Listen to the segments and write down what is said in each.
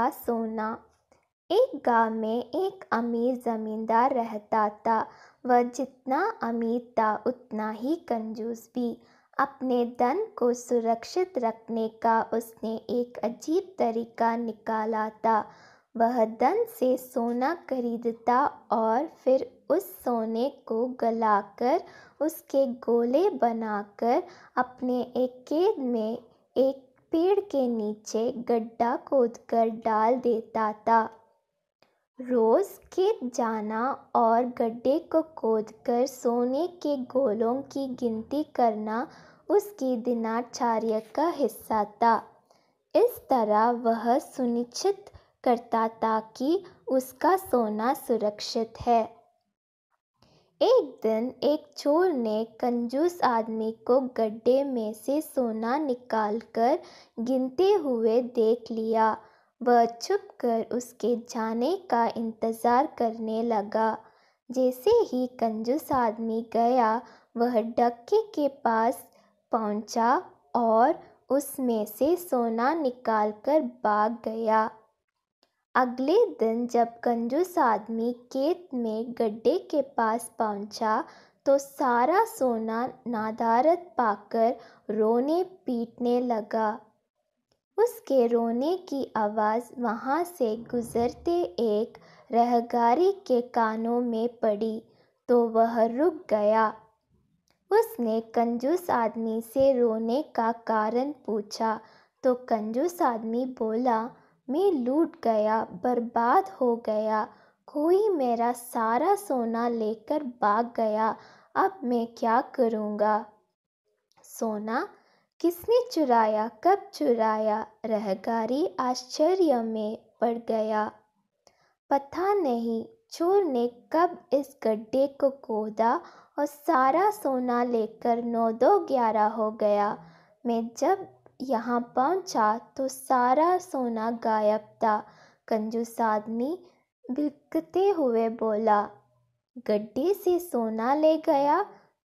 था सोना एक गांव में एक अमीर जमींदार रहता था वह जितना अमीर था उतना ही कंजूस भी अपने धन को सुरक्षित रखने का उसने एक अजीब तरीका निकाला था वह धन से सोना खरीदता और फिर उस सोने को गलाकर उसके गोले बनाकर अपने एक कैद में एक पेड़ के नीचे गड्ढा खोदकर डाल देता था रोज़ खेत जाना और गड्ढे को खोदकर सोने के गोलों की गिनती करना उसकी दिनाचार्य का हिस्सा था इस तरह वह सुनिश्चित करता था कि उसका सोना सुरक्षित है एक दिन एक चोर ने कंजूस आदमी को गड्ढे में से सोना निकालकर गिनते हुए देख लिया वह छुपकर उसके जाने का इंतज़ार करने लगा जैसे ही कंजूस आदमी गया वह डक्के के पास पहुंचा और उसमें से सोना निकालकर भाग गया अगले दिन जब कंजूस आदमी खेत में गड्ढे के पास पहुंचा तो सारा सोना नादारत पाकर रोने पीटने लगा उसके रोने की आवाज़ वहाँ से गुजरते एक रहगारी के कानों में पड़ी तो वह रुक गया उसने कंजूस आदमी से रोने का कारण पूछा तो कंजूस आदमी बोला मैं लूट गया बर्बाद हो गया कोई मेरा सारा सोना लेकर भाग गया अब मैं क्या करूँगा सोना किसने चुराया कब चुराया रहगारी आश्चर्य में पड़ गया पता नहीं चोर ने कब इस गड्ढे को खोदा और सारा सोना लेकर नौ दो ग्यारह हो गया मैं जब यहाँ पहुँचा तो सारा सोना गायब था कंजूस आदमी भिकते हुए बोला गड्ढे से सोना ले गया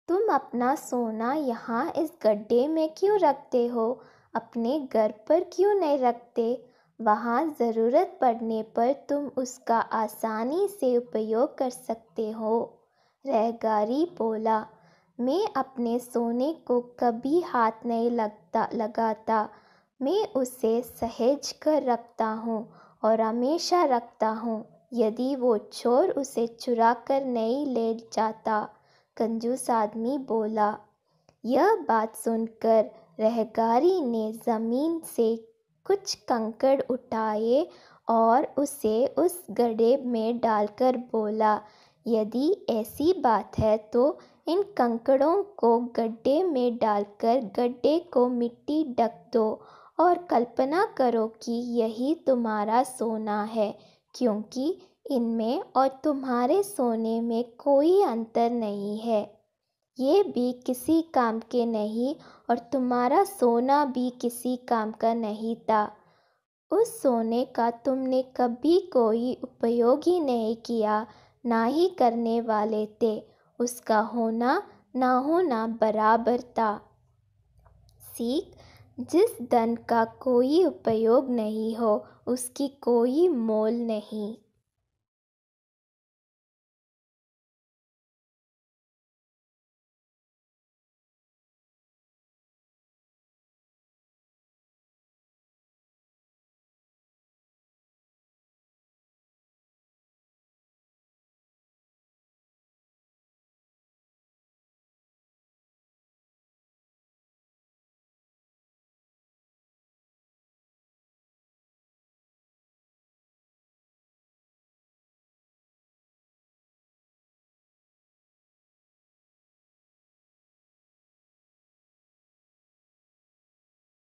तुम अपना सोना यहाँ इस गड्ढे में क्यों रखते हो अपने घर पर क्यों नहीं रखते वहाँ ज़रूरत पड़ने पर तुम उसका आसानी से उपयोग कर सकते हो रहगारी बोला मैं अपने सोने को कभी हाथ नहीं लगता लगाता मैं उसे सहेज कर रखता हूँ और हमेशा रखता हूँ यदि वो चोर उसे चुरा कर नहीं ले जाता कंजूस आदमी बोला यह बात सुनकर रहगारी ने ज़मीन से कुछ कंकड़ उठाए और उसे उस गड्ढे में डालकर बोला यदि ऐसी बात है तो इन कंकड़ों को गड्ढे में डालकर गड्ढे को मिट्टी ढक दो और कल्पना करो कि यही तुम्हारा सोना है क्योंकि इनमें और तुम्हारे सोने में कोई अंतर नहीं है ये भी किसी काम के नहीं और तुम्हारा सोना भी किसी काम का नहीं था उस सोने का तुमने कभी कोई उपयोग ही नहीं किया ना ही करने वाले थे उसका होना ना होना बराबर था सीख जिस धन का कोई उपयोग नहीं हो उसकी कोई मोल नहीं